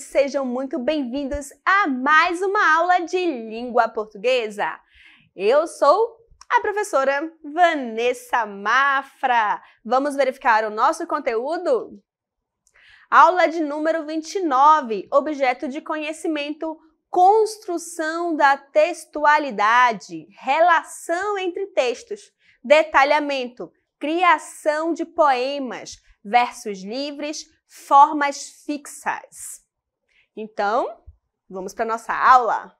sejam muito bem-vindos a mais uma aula de língua portuguesa. Eu sou a professora Vanessa Mafra. Vamos verificar o nosso conteúdo? Aula de número 29, objeto de conhecimento, construção da textualidade, relação entre textos, detalhamento, criação de poemas, versos livres, formas fixas. Então, vamos para nossa aula.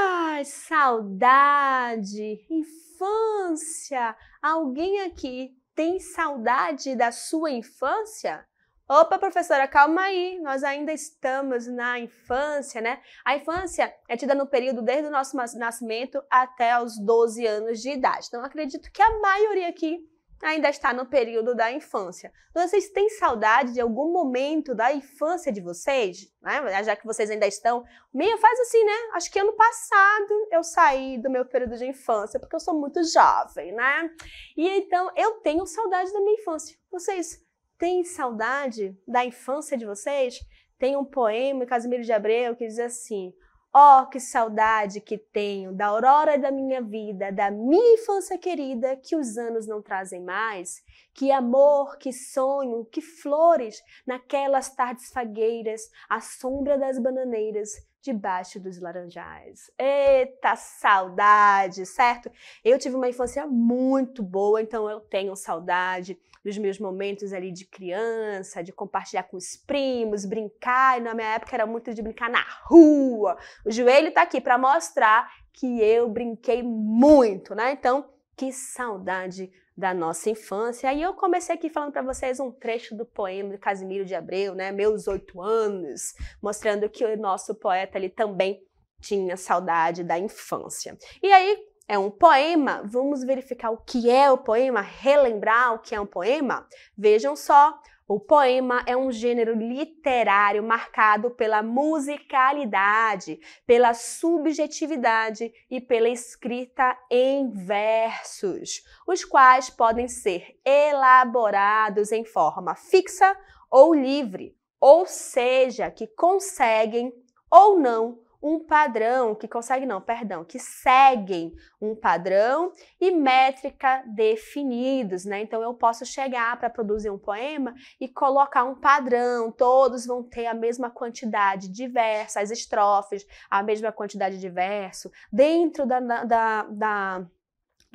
Ai, saudade, infância. Alguém aqui tem saudade da sua infância? Opa, professora, calma aí, nós ainda estamos na infância, né? A infância é tida no período desde o nosso nascimento até os 12 anos de idade. Então, acredito que a maioria aqui ainda está no período da infância. Então, vocês têm saudade de algum momento da infância de vocês? Né? Já que vocês ainda estão. Meio faz assim, né? Acho que ano passado eu saí do meu período de infância, porque eu sou muito jovem, né? E então eu tenho saudade da minha infância. Vocês têm saudade da infância de vocês? Tem um poema, Casimiro de Abreu, que diz assim: Oh, que saudade que tenho da aurora da minha vida, da minha infância querida, que os anos não trazem mais. Que amor, que sonho, que flores naquelas tardes fagueiras, à sombra das bananeiras, debaixo dos laranjais. Eita saudade, certo? Eu tive uma infância muito boa, então eu tenho saudade dos meus momentos ali de criança, de compartilhar com os primos, brincar. E na minha época era muito de brincar na rua. O joelho tá aqui para mostrar que eu brinquei muito, né? Então, que saudade da nossa infância. Aí eu comecei aqui falando para vocês um trecho do poema de Casimiro de Abreu, né? Meus oito anos, mostrando que o nosso poeta ali também tinha saudade da infância. E aí é um poema. Vamos verificar o que é o poema, relembrar o que é um poema. Vejam só, o poema é um gênero literário marcado pela musicalidade, pela subjetividade e pela escrita em versos, os quais podem ser elaborados em forma fixa ou livre, ou seja, que conseguem ou não um padrão, que consegue não, perdão, que seguem um padrão e métrica definidos, né? Então eu posso chegar para produzir um poema e colocar um padrão, todos vão ter a mesma quantidade de as estrofes, a mesma quantidade de verso, dentro da, da, da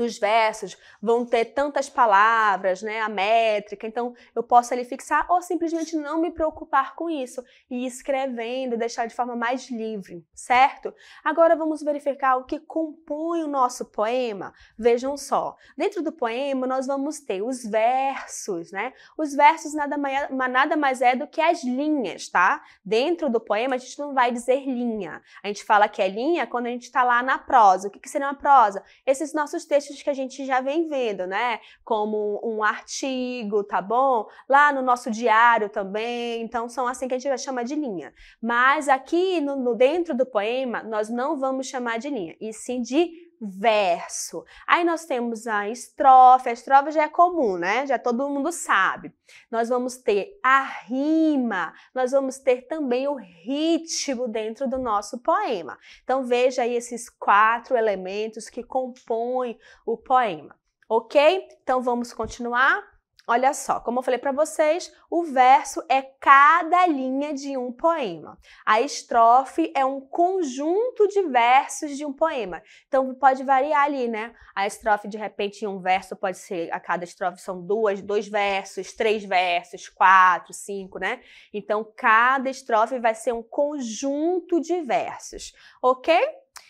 dos versos vão ter tantas palavras, né, a métrica, então eu posso ali fixar ou simplesmente não me preocupar com isso e ir escrevendo, deixar de forma mais livre, certo? Agora vamos verificar o que compõe o nosso poema. Vejam só, dentro do poema nós vamos ter os versos, né? Os versos nada mais, nada mais é do que as linhas, tá? Dentro do poema a gente não vai dizer linha, a gente fala que é linha quando a gente está lá na prosa. O que, que seria uma prosa? Esses nossos textos textos que a gente já vem vendo, né? Como um artigo, tá bom? Lá no nosso diário também. Então, são assim que a gente vai chamar de linha. Mas aqui no, no dentro do poema, nós não vamos chamar de linha, e sim de verso. Aí nós temos a estrofe, a estrofe já é comum, né? Já todo mundo sabe. Nós vamos ter a rima, nós vamos ter também o ritmo dentro do nosso poema. Então veja aí esses quatro elementos que compõem o poema, ok? Então vamos continuar. Olha só, como eu falei para vocês, o verso é cada linha de um poema. A estrofe é um conjunto de versos de um poema. Então pode variar ali, né? A estrofe de repente em um verso pode ser a cada estrofe são duas, dois versos, três versos, quatro, cinco, né? Então cada estrofe vai ser um conjunto de versos, ok?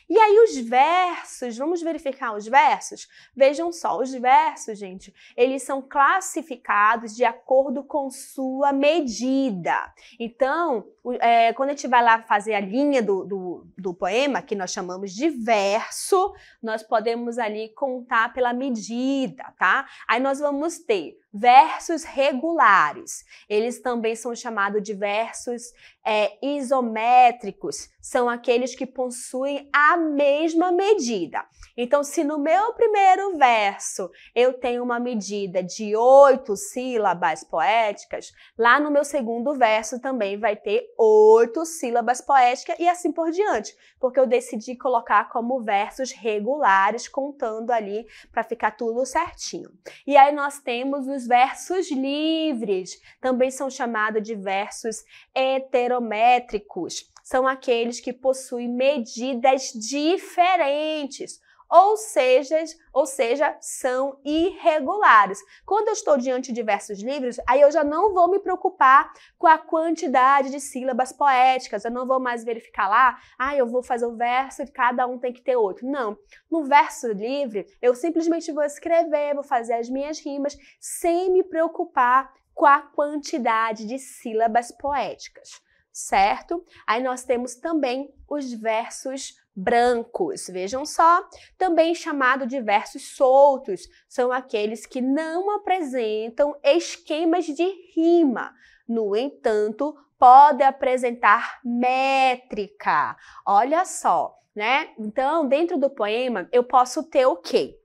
E aí os versos, vamos verificar os versos? Vejam só, os versos, gente, eles são classificados de acordo com sua medida. Então, é, quando a gente vai lá fazer a linha do, do, do poema, que nós chamamos de verso, nós podemos ali contar pela medida, tá? Aí nós vamos ter Versos regulares, eles também são chamados de versos é, isométricos, são aqueles que possuem a mesma medida. Então, se no meu primeiro verso eu tenho uma medida de oito sílabas poéticas, lá no meu segundo verso também vai ter oito sílabas poéticas e assim por diante, porque eu decidi colocar como versos regulares, contando ali para ficar tudo certinho. E aí nós temos os os versos livres, também são chamados de versos heterométricos. São aqueles que possuem medidas diferentes ou seja, ou seja, são irregulares. Quando eu estou diante de versos livres, aí eu já não vou me preocupar com a quantidade de sílabas poéticas, eu não vou mais verificar lá, ah, eu vou fazer o um verso e cada um tem que ter outro. Não, no verso livre, eu simplesmente vou escrever, vou fazer as minhas rimas sem me preocupar com a quantidade de sílabas poéticas, certo? Aí nós temos também os versos brancos, vejam só, também chamado de versos soltos, são aqueles que não apresentam esquemas de rima. No entanto, pode apresentar métrica. Olha só, né? Então, dentro do poema, eu posso ter o quê?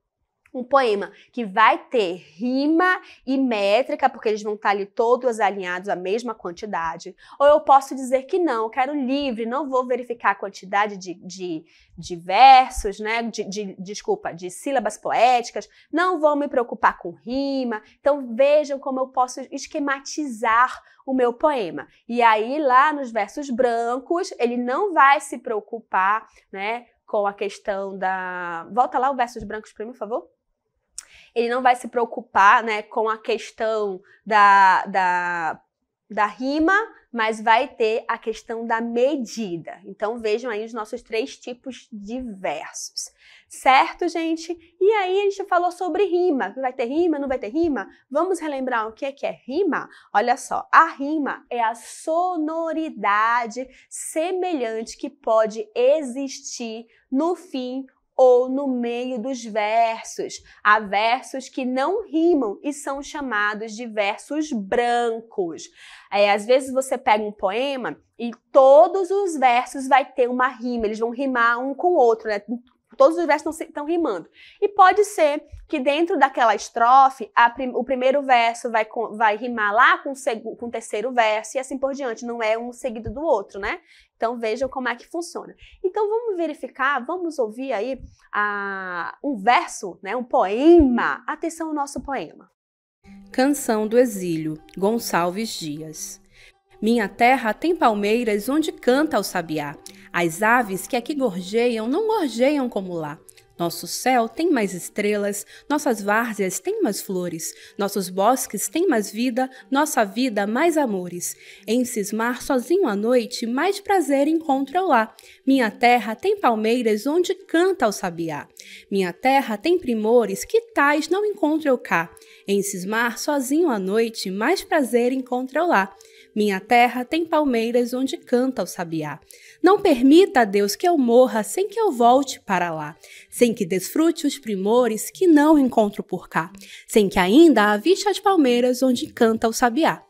um poema que vai ter rima e métrica, porque eles vão estar tá ali todos alinhados à mesma quantidade. Ou eu posso dizer que não, eu quero livre, não vou verificar a quantidade de, de, de versos, né? De, de, desculpa, de sílabas poéticas, não vou me preocupar com rima. Então vejam como eu posso esquematizar o meu poema. E aí, lá nos versos brancos, ele não vai se preocupar, né? Com a questão da. Volta lá o versos brancos para mim, por favor ele não vai se preocupar né, com a questão da, da, da rima, mas vai ter a questão da medida. Então vejam aí os nossos três tipos de versos. Certo, gente? E aí a gente falou sobre rima. Vai ter rima? Não vai ter rima? Vamos relembrar o que é que é rima? Olha só, a rima é a sonoridade semelhante que pode existir no fim ou no meio dos versos. Há versos que não rimam e são chamados de versos brancos. É, às vezes você pega um poema e todos os versos vai ter uma rima, eles vão rimar um com o outro, né? Todos os versos estão rimando. E pode ser que dentro daquela estrofe, prim, o primeiro verso vai, vai rimar lá com o, com o terceiro verso e assim por diante. Não é um seguido do outro, né? Então vejam como é que funciona. Então vamos verificar, vamos ouvir aí a, um verso, né, um poema. Atenção ao nosso poema. Canção do Exílio, Gonçalves Dias. Minha terra tem palmeiras onde canta o sabiá. As aves que aqui gorjeiam não gorjeiam como lá. Nosso céu tem mais estrelas, nossas várzeas têm mais flores, nossos bosques têm mais vida, nossa vida mais amores. Em cismar sozinho à noite, mais prazer encontro eu lá. Minha terra tem palmeiras onde canta o sabiá. Minha terra tem primores que tais não encontro eu cá. Em cismar sozinho à noite, mais prazer encontro eu lá. Minha terra tem palmeiras onde canta o sabiá. Não permita, a Deus, que eu morra sem que eu volte para lá, sem que desfrute os primores que não encontro por cá, sem que ainda aviste as palmeiras onde canta o sabiá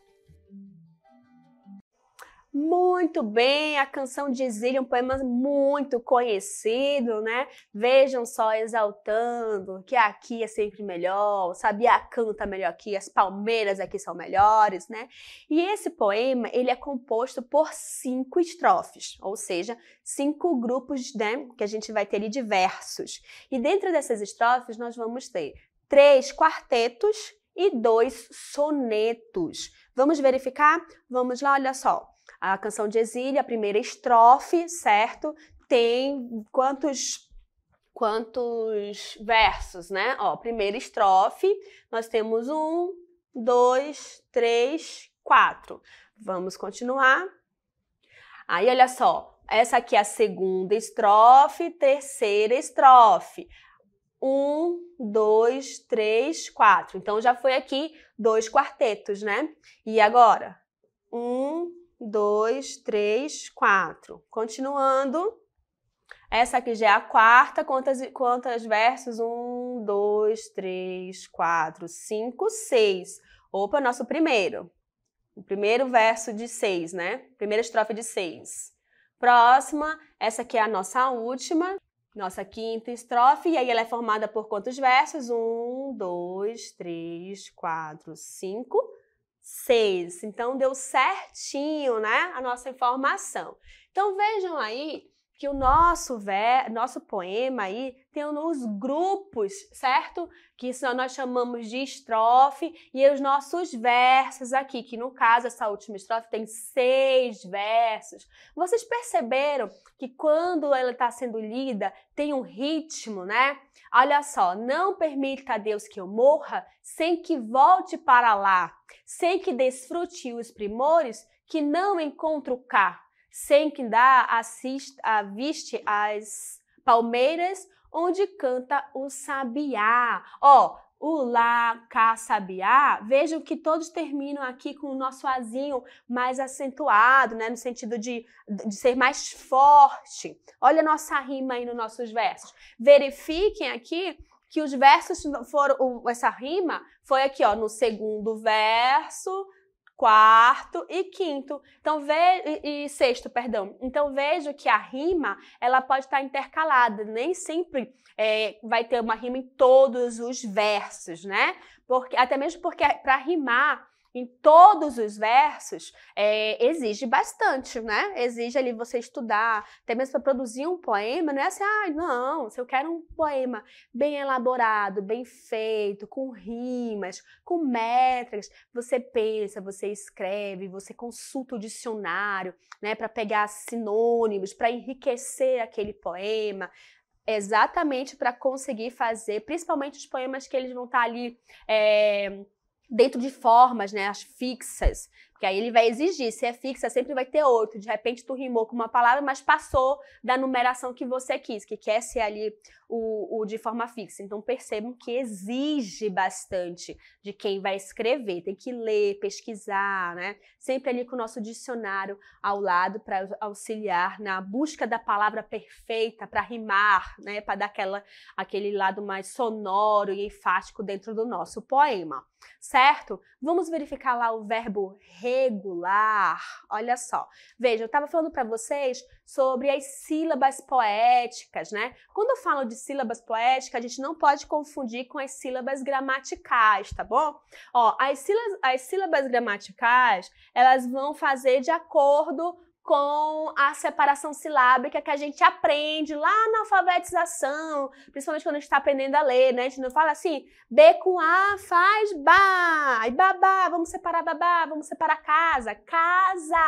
muito bem. A canção de exílio é um poema muito conhecido, né? Vejam só exaltando que aqui é sempre melhor, o Sabiá canta melhor aqui, as palmeiras aqui são melhores, né? E esse poema, ele é composto por cinco estrofes, ou seja, cinco grupos, né, que a gente vai ter ali de versos. E dentro dessas estrofes nós vamos ter três quartetos e dois sonetos. Vamos verificar? Vamos lá, olha só. A canção de exílio, a primeira estrofe, certo? Tem quantos quantos versos, né? Ó, primeira estrofe, nós temos um, dois, três, quatro. Vamos continuar. Aí, olha só, essa aqui é a segunda estrofe, terceira estrofe. Um, dois, três, quatro. Então, já foi aqui dois quartetos, né? E agora? Um, dois, três, quatro. Continuando. Essa aqui já é a quarta. Quantas, quantas versos? Um, dois, três, quatro, cinco, seis. Opa, nosso primeiro. O primeiro verso de seis, né? Primeira estrofe de seis. Próxima, essa aqui é a nossa última. Nossa quinta estrofe, e aí ela é formada por quantos versos? Um, dois, três, quatro, cinco, 6. Então deu certinho, né, a nossa informação. Então vejam aí que o nosso ver, nosso poema aí tem os grupos, certo? Que nós chamamos de estrofe e os nossos versos aqui, que no caso essa última estrofe tem seis versos. Vocês perceberam que quando ela está sendo lida tem um ritmo, né? Olha só, não permita a Deus que eu morra sem que volte para lá, sem que desfrute os primores que não encontro cá sem que dá assiste, aviste as palmeiras onde canta o sabiá. Ó, o lá, cá, sabiá, vejam que todos terminam aqui com o nosso azinho mais acentuado, né? No sentido de, de ser mais forte. Olha a nossa rima aí nos nossos versos. Verifiquem aqui que os versos foram, essa rima foi aqui, ó, no segundo verso, quarto e quinto. Então ve... e sexto, perdão. Então vejo que a rima ela pode estar intercalada, nem sempre é, vai ter uma rima em todos os versos, né? Porque até mesmo porque para rimar em todos os versos é, exige bastante, né? Exige ali você estudar, até mesmo para produzir um poema, não é assim, ah, não, se eu quero um poema bem elaborado, bem feito, com rimas, com métricas, você pensa, você escreve, você consulta o dicionário, né, para pegar sinônimos, para enriquecer aquele poema, exatamente para conseguir fazer, principalmente os poemas que eles vão estar tá ali é, dentro de formas, né, as fixas, porque aí ele vai exigir, se é fixa, sempre vai ter outro. De repente tu rimou com uma palavra, mas passou da numeração que você quis, que quer ser ali o, o de forma fixa. Então percebam que exige bastante de quem vai escrever. Tem que ler, pesquisar, né? Sempre ali com o nosso dicionário ao lado para auxiliar na busca da palavra perfeita para rimar, né? Para dar aquela, aquele lado mais sonoro e enfático dentro do nosso poema, certo? Vamos verificar lá o verbo re regular. Olha só. Veja, eu estava falando para vocês sobre as sílabas poéticas, né? Quando eu falo de sílabas poéticas, a gente não pode confundir com as sílabas gramaticais, tá bom? Ó, as sílabas, as sílabas gramaticais, elas vão fazer de acordo com a separação silábica que a gente aprende lá na alfabetização, principalmente quando a gente está aprendendo a ler, né? A gente não fala assim, B com A faz ba, e babá, vamos separar babá, vamos separar casa, casa.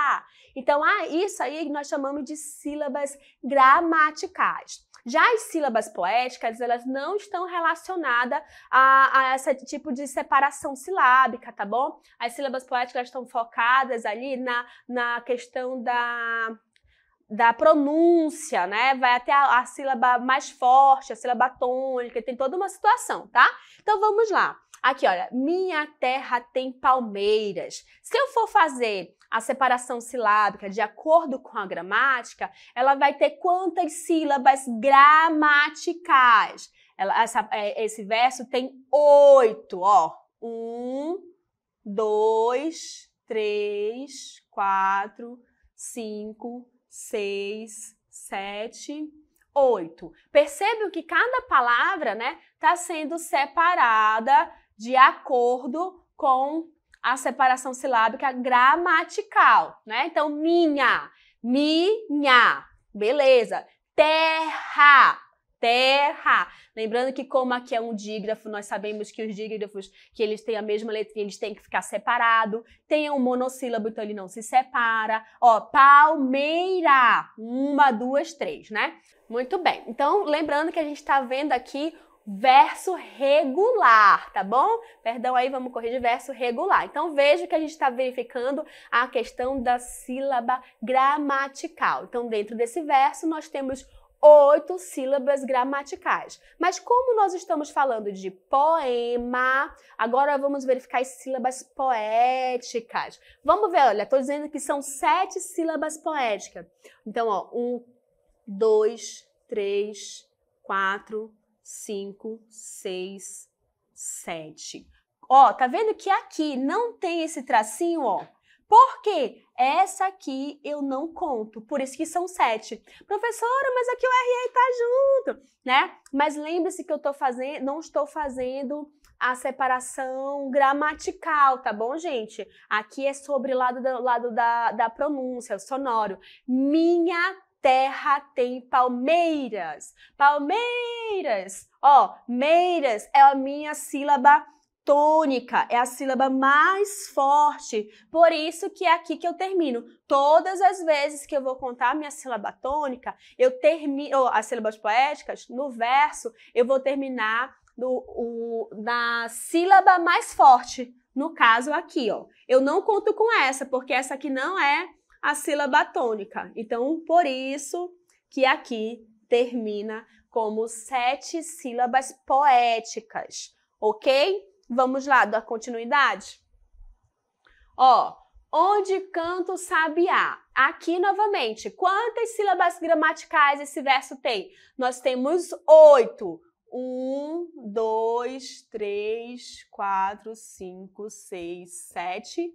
Então, ah, isso aí nós chamamos de sílabas gramaticais. Já as sílabas poéticas, elas não estão relacionadas a, a esse tipo de separação silábica, tá bom? As sílabas poéticas estão focadas ali na, na questão da da, pronúncia, né? Vai até a, a, sílaba mais forte, a sílaba tônica, tem toda uma situação, tá? Então vamos lá. Aqui, olha, minha terra tem palmeiras. Se eu for fazer a separação silábica de acordo com a gramática, ela vai ter quantas sílabas gramaticais? Ela, essa, é, esse verso tem oito, ó. Um, dois, três, quatro, cinco, seis, sete, oito. Percebe que cada palavra, né, está sendo separada de acordo com a separação silábica gramatical, né? Então, minha, minha, beleza. Terra, terra. Lembrando que como aqui é um dígrafo, nós sabemos que os dígrafos que eles têm a mesma letrinha, eles têm que ficar separado. Tem um monossílabo, então ele não se separa. Ó, palmeira. Uma, duas, três, né? Muito bem. Então, lembrando que a gente está vendo aqui verso regular, tá bom? Perdão aí, vamos corrigir verso regular. Então veja que a gente está verificando a questão da sílaba gramatical. Então dentro desse verso nós temos oito sílabas gramaticais. Mas como nós estamos falando de poema, agora vamos verificar as sílabas poéticas. Vamos ver, olha, estou dizendo que são sete sílabas poéticas. Então, ó, um, dois, três, quatro, cinco, seis, sete. Ó, tá vendo que aqui não tem esse tracinho, ó? Por quê? Essa aqui eu não conto, por isso que são sete. Professora, mas aqui o RR tá junto, né? Mas lembre-se que eu tô fazendo, não estou fazendo a separação gramatical, tá bom, gente? Aqui é sobre o lado, do, lado da, da pronúncia, o sonoro. Minha terra tem palmeiras. Palmeiras! Ó, meiras é a minha sílaba tônica, é a sílaba mais forte. Por isso que é aqui que eu termino. Todas as vezes que eu vou contar minha sílaba tônica, eu termino as sílabas poéticas no verso, eu vou terminar o, na sílaba mais forte. No caso aqui, ó, eu não conto com essa, porque essa aqui não é a sílaba tônica. Então, por isso que aqui termina como sete sílabas poéticas, ok? Vamos lá, da continuidade? Ó, onde canta o sabiá? Aqui novamente, quantas sílabas gramaticais esse verso tem? Nós temos oito. Um, dois, três, quatro, cinco, seis, sete,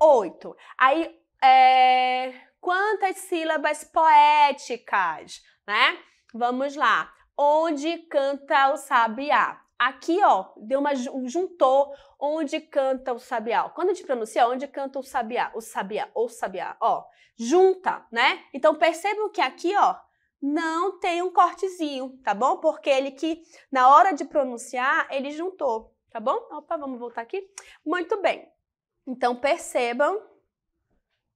oito. Aí, é... quantas sílabas poéticas, né? Vamos lá. Onde canta o sabiá? Aqui, ó, deu uma, juntou onde canta o sabiá. Quando a gente pronuncia onde canta o sabiá, o sabiá, o sabiá, ó, junta, né? Então percebam que aqui, ó, não tem um cortezinho, tá bom? Porque ele que, na hora de pronunciar, ele juntou, tá bom? Opa, vamos voltar aqui. Muito bem. Então percebam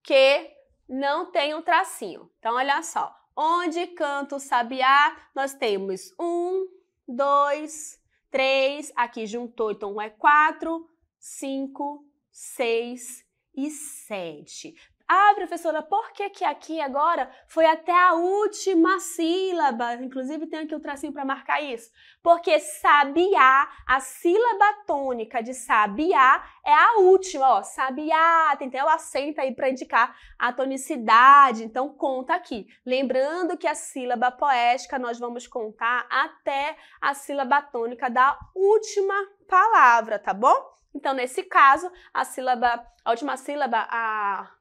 que não tem um tracinho. Então, olha só. Onde canta o sabiá, nós temos um, dois, 3, aqui juntou, então é 4, 5, 6 e 7. Ah, professora, por que que aqui agora foi até a última sílaba? Inclusive tem aqui o um tracinho para marcar isso. Porque sabiá, a sílaba tônica de sabiá é a última, ó. Sabiá, tem até o acento aí para indicar a tonicidade, então conta aqui. Lembrando que a sílaba poética nós vamos contar até a sílaba tônica da última palavra, tá bom? Então, nesse caso, a sílaba, a última sílaba, a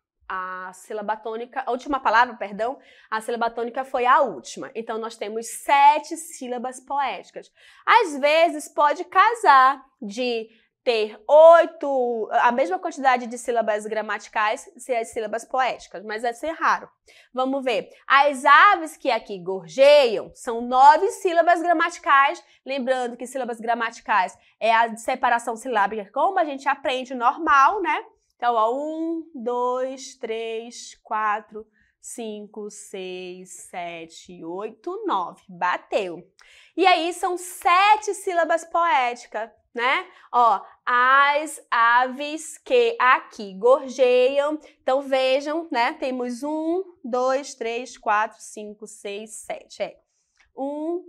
a sílaba tônica, a última palavra, perdão, a sílaba tônica foi a última. Então, nós temos sete sílabas poéticas. Às vezes, pode casar de ter oito, a mesma quantidade de sílabas gramaticais se as sílabas poéticas, mas é ser raro. Vamos ver. As aves que aqui gorjeiam são nove sílabas gramaticais. Lembrando que sílabas gramaticais é a separação silábica como a gente aprende normal, né? Então, ó, um, dois, três, quatro, cinco, seis, sete, oito, nove. Bateu. E aí são sete sílabas poéticas, né? Ó, as aves que aqui gorjeiam. Então vejam, né? Temos um, dois, três, quatro, cinco, seis, sete. É. Um,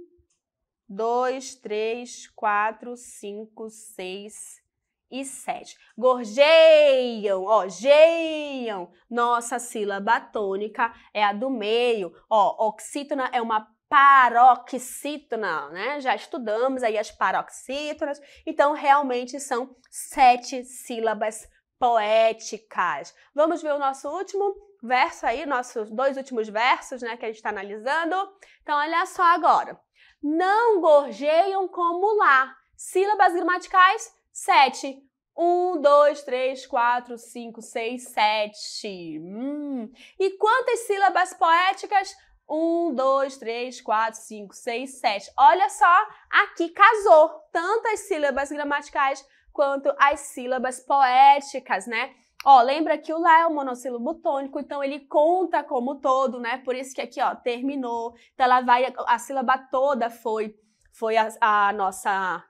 dois, três, quatro, cinco, seis, e 7. Gorjeiam, ó, geiam. Nossa sílaba tônica é a do meio. Ó, oxítona é uma paroxítona, né? Já estudamos aí as paroxítonas. Então, realmente são sete sílabas poéticas. Vamos ver o nosso último verso aí, nossos dois últimos versos, né, que a gente está analisando. Então, olha só agora. Não gorjeiam como lá. Sílabas gramaticais 7. 1, 2, 3, 4, 5, 6, 7. Hum. E quantas sílabas poéticas? 1, 2, 3, 4, 5, 6, 7. Olha só, aqui casou tanto as sílabas gramaticais quanto as sílabas poéticas, né? Ó, lembra que o lá é um monossílabo tônico, então ele conta como todo, né? Por isso que aqui, ó, terminou. Então ela vai, a sílaba toda foi, foi a, a nossa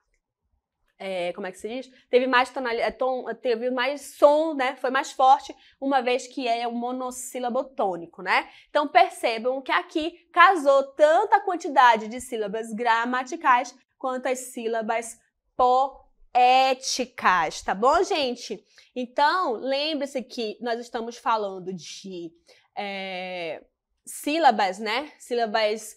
é, como é que se diz? Teve mais tonalidade, é, teve mais som, né? Foi mais forte, uma vez que é um monossílabo tônico, né? Então percebam que aqui casou tanta quantidade de sílabas gramaticais quanto as sílabas poéticas, tá bom, gente? Então, lembre-se que nós estamos falando de é, sílabas, né? Sílabas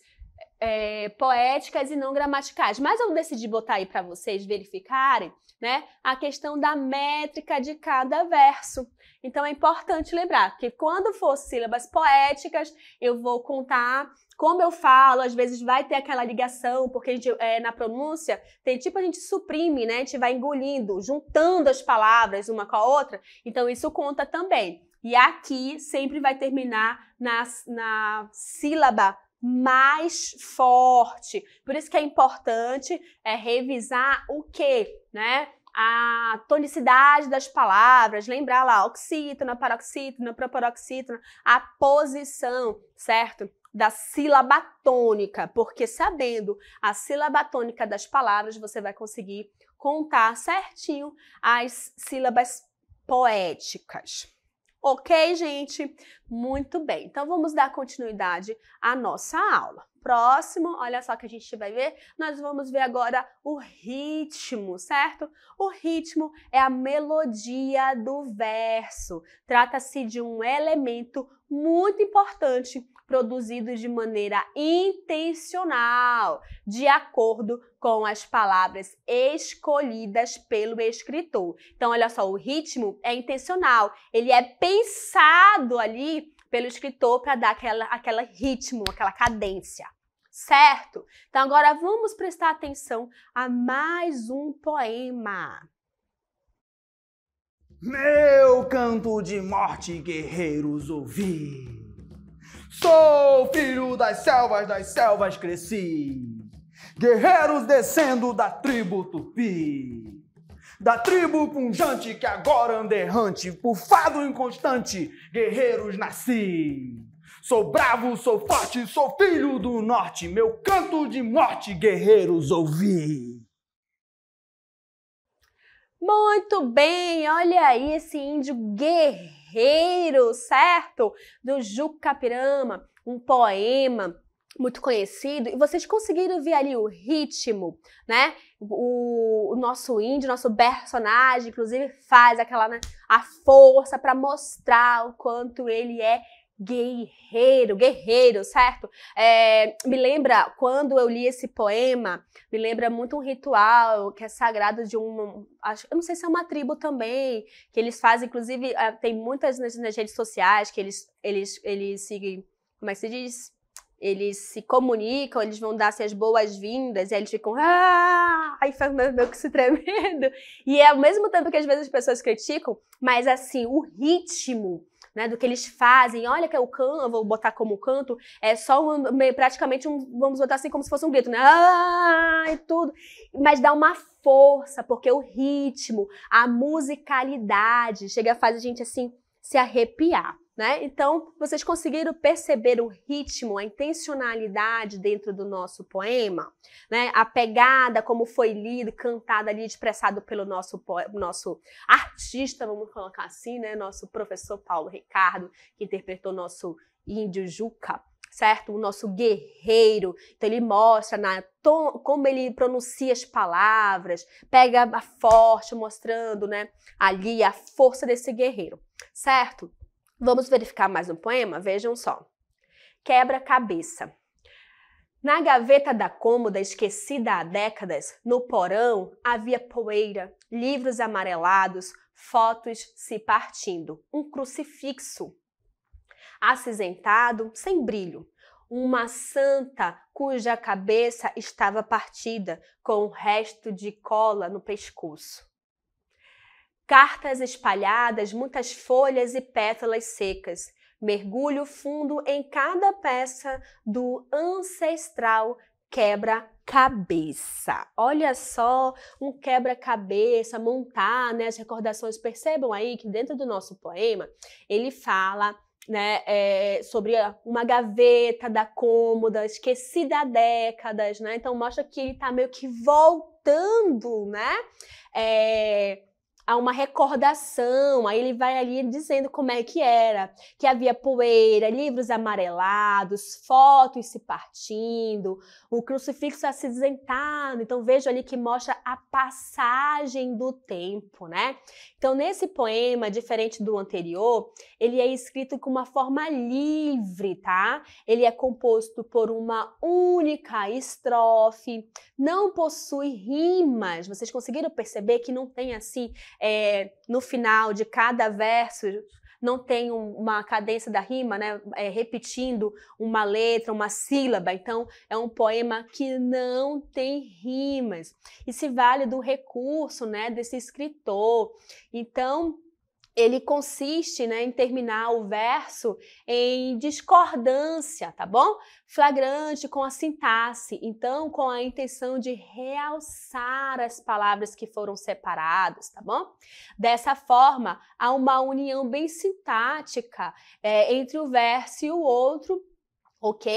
é, poéticas e não gramaticais. Mas eu decidi botar aí para vocês verificarem né, a questão da métrica de cada verso. Então é importante lembrar que quando for sílabas poéticas, eu vou contar como eu falo, às vezes vai ter aquela ligação, porque gente, é, na pronúncia tem tipo a gente suprime, né? A gente vai engolindo, juntando as palavras uma com a outra. Então isso conta também. E aqui sempre vai terminar na, na sílaba mais forte. Por isso que é importante é, revisar o que, né? a tonicidade das palavras, lembrar lá, oxítona, paroxítona, proparoxítona, a posição, certo? Da sílaba tônica, porque sabendo a sílaba tônica das palavras, você vai conseguir contar certinho as sílabas poéticas. Ok, gente? Muito bem. Então vamos dar continuidade à nossa aula. Próximo, olha só que a gente vai ver, nós vamos ver agora o ritmo, certo? O ritmo é a melodia do verso. Trata-se de um elemento muito importante produzidos de maneira intencional, de acordo com as palavras escolhidas pelo escritor. Então, olha só, o ritmo é intencional, ele é pensado ali pelo escritor para dar aquela, aquela ritmo, aquela cadência certo? Então agora vamos prestar atenção a mais um poema. Meu canto de morte, guerreiros, ouvi. Sou filho das selvas, das selvas cresci. Guerreiros descendo da tribo tupi. Da tribo punjante que agora anderrante, fado inconstante, guerreiros nasci. Sou bravo, sou forte, sou filho do norte, meu canto de morte, guerreiros ouvi. Muito bem, olha aí esse índio guerreiro guerreiro, certo? Do Jucapirama, um poema muito conhecido, e vocês conseguiram ver ali o ritmo, né? O, o nosso índio, nosso personagem, inclusive, faz aquela né, a força para mostrar o quanto ele é guerreiro, guerreiro, certo? É, me lembra, quando eu li esse poema, me lembra muito um ritual que é sagrado de um, acho, eu não sei se é uma tribo também, que eles fazem, inclusive, é, tem muitas nas, nas redes sociais que eles, eles, eles se, como é que se diz? Eles se comunicam, eles vão dar-se assim, as boas-vindas, e aí eles ficam. Ah! Aí faz meu, que se tremendo. E é ao mesmo tempo que às vezes as pessoas criticam, mas assim, o ritmo né, do que eles fazem. Olha que é o canto, vou botar como canto, é só um, praticamente um, vamos botar assim como se fosse um grito, né? Ah, e tudo. Mas dá uma força, porque o ritmo, a musicalidade, chega a fazer a gente assim se arrepiar. Né? Então, vocês conseguiram perceber o ritmo, a intencionalidade dentro do nosso poema, né? A pegada, como foi lido, cantado ali, expressado pelo nosso, nosso artista, vamos colocar assim, né? Nosso professor Paulo Ricardo, que interpretou nosso índio Juca, certo? O nosso guerreiro. Então ele mostra na como ele pronuncia as palavras, pega a forte, mostrando, né, ali a força desse guerreiro, certo? Vamos verificar mais um poema? Vejam só. Quebra-cabeça. Na gaveta da cômoda esquecida há décadas, no porão havia poeira, livros amarelados, fotos se partindo, um crucifixo acinzentado, sem brilho, uma santa cuja cabeça estava partida, com o resto de cola no pescoço. Cartas espalhadas, muitas folhas e pétalas secas. Mergulho fundo em cada peça do ancestral quebra-cabeça. Olha só, um quebra-cabeça, montar né, as recordações. Percebam aí que dentro do nosso poema ele fala. Né, é, sobre uma gaveta da cômoda esquecida há décadas, né? Então mostra que ele está meio que voltando, né? É, a uma recordação, aí ele vai ali dizendo como é que era, que havia poeira, livros amarelados, fotos se partindo, o crucifixo acinzentado, então vejo ali que mostra a passagem do tempo, né? Então nesse poema, diferente do anterior, ele é escrito com uma forma livre, tá? Ele é composto por uma única estrofe, não possui rimas, vocês conseguiram perceber que não tem assim é, no final de cada verso não tem uma cadência da rima, né, é, repetindo uma letra, uma sílaba. Então, é um poema que não tem rimas e se vale do recurso, né, desse escritor. Então, ele consiste né, em terminar o verso em discordância, tá bom? Flagrante com a sintaxe, então com a intenção de realçar as palavras que foram separadas, tá bom? Dessa forma, há uma união bem sintática é, entre o verso e o outro ok?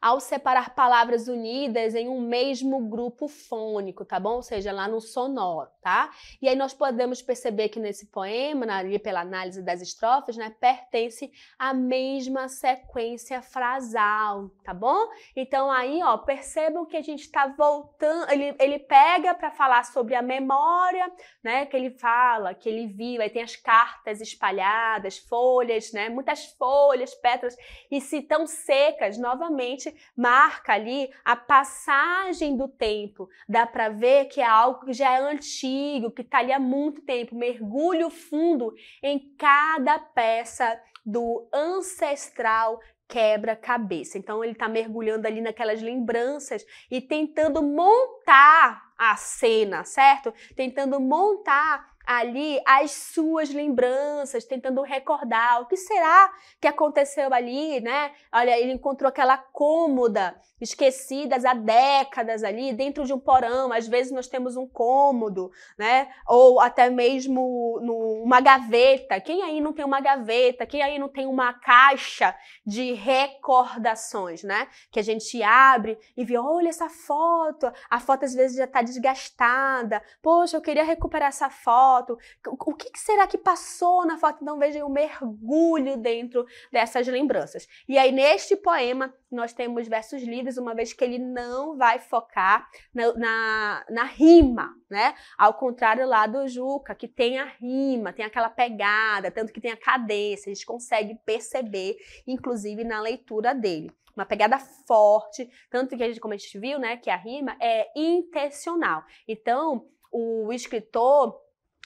Ao separar palavras unidas em um mesmo grupo fônico, tá bom? Ou seja, lá no sonoro, tá? E aí nós podemos perceber que nesse poema, ali pela análise das estrofes, né, pertence à mesma sequência frasal, tá bom? Então aí, ó, percebam que a gente está voltando, ele, ele pega para falar sobre a memória, né, que ele fala, que ele viu, aí tem as cartas espalhadas, folhas, né, muitas folhas, pétalas, e se tão seca novamente marca ali a passagem do tempo. Dá para ver que é algo que já é antigo, que está ali há muito tempo. Mergulho fundo em cada peça do ancestral quebra-cabeça. Então ele está mergulhando ali naquelas lembranças e tentando montar a cena, certo? Tentando montar ali as suas lembranças, tentando recordar o que será que aconteceu ali, né? Olha, ele encontrou aquela cômoda esquecidas há décadas ali dentro de um porão. Às vezes nós temos um cômodo, né? Ou até mesmo no, uma gaveta. Quem aí não tem uma gaveta? Quem aí não tem uma caixa de recordações, né? Que a gente abre e vê, olha essa foto. A foto às vezes já está desgastada. Poxa, eu queria recuperar essa foto foto? O que será que passou na foto? Então vejam o mergulho dentro dessas lembranças. E aí, neste poema, nós temos versos livres, uma vez que ele não vai focar na, na, na rima, né? Ao contrário lá do Juca, que tem a rima, tem aquela pegada, tanto que tem a cadência, a gente consegue perceber, inclusive na leitura dele uma pegada forte, tanto que a gente, como a gente viu, né, que a rima é intencional. Então, o escritor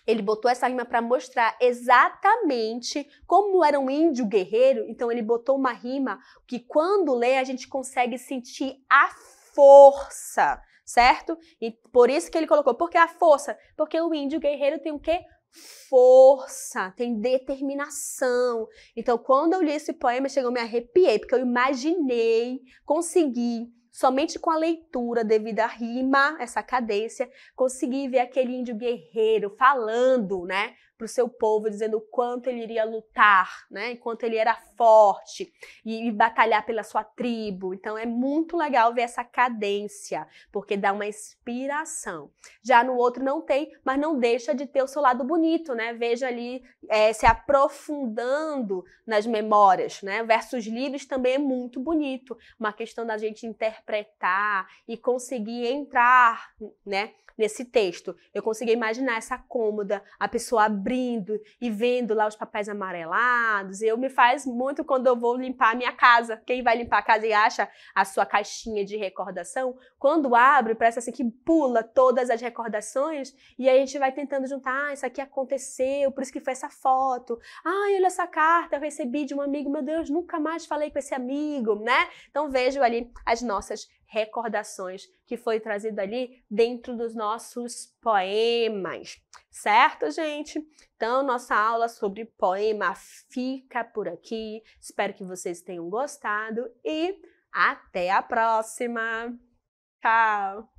ele botou essa rima para mostrar exatamente como era um índio guerreiro, então ele botou uma rima que quando lê a gente consegue sentir a força, certo? E por isso que ele colocou, porque a força, porque o índio guerreiro tem o quê? força, tem determinação. Então, quando eu li esse poema, chegou, eu me arrepiei, porque eu imaginei, consegui Somente com a leitura, devido à rima, essa cadência, consegui ver aquele índio guerreiro falando, né? para o seu povo, dizendo o quanto ele iria lutar, né? Enquanto ele era forte e, e batalhar pela sua tribo. Então é muito legal ver essa cadência, porque dá uma inspiração. Já no outro não tem, mas não deixa de ter o seu lado bonito, né? Veja ali é, se aprofundando nas memórias, né? Versos livres também é muito bonito, uma questão da gente interpretar e conseguir entrar, né? nesse texto. Eu consegui imaginar essa cômoda, a pessoa abrindo e vendo lá os papéis amarelados. Eu me faz muito quando eu vou limpar a minha casa. Quem vai limpar a casa e acha a sua caixinha de recordação, quando abre, parece assim que pula todas as recordações e aí a gente vai tentando juntar, ah, isso aqui aconteceu, por isso que foi essa foto. Ai, olha essa carta, eu recebi de um amigo, meu Deus, nunca mais falei com esse amigo, né? Então vejo ali as nossas recordações que foi trazido ali dentro dos nossos poemas. Certo, gente? Então, nossa aula sobre poema fica por aqui. Espero que vocês tenham gostado e até a próxima. Tchau!